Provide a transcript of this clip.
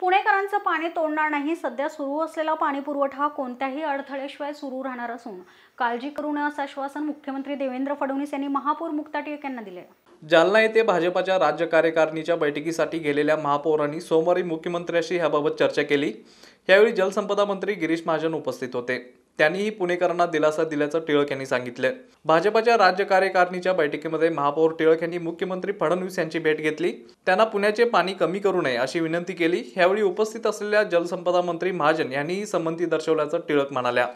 पुणेकरांचं पाणी तोडणार नाही सध्या सुरू असलेला पाणी पुरवठा कोणत्याही अडथळेशिवाय सुरू राहणार असून काळजी करू नये असं आश्वासन मुख्यमंत्री देवेंद्र फडणवीस यांनी महापौर मुक्ता टिळक यांना दिले जालना येथे भाजपाच्या राज्य कार्यकारिणीच्या बैठकीसाठी गेलेल्या महापौरांनी सोमवारी मुख्यमंत्र्यांशी याबाबत चर्चा केली यावेळी जलसंपदा मंत्री गिरीश महाजन उपस्थित होते त्यांनीही पुणेकरांना दिलासा दिल्याचं टिळक यांनी सांगितलं भाजपाच्या राज्य कार्यकारिणीच्या बैठकीमध्ये महापौर टिळक यांनी मुख्यमंत्री फडणवीस यांची भेट घेतली त्यांना पुण्याचे पाणी कमी करू नये अशी विनंती केली यावेळी उपस्थित असलेल्या जलसंपदा मंत्री महाजन यांनीही संमती दर्शवल्याचं टिळक म्हणाल्या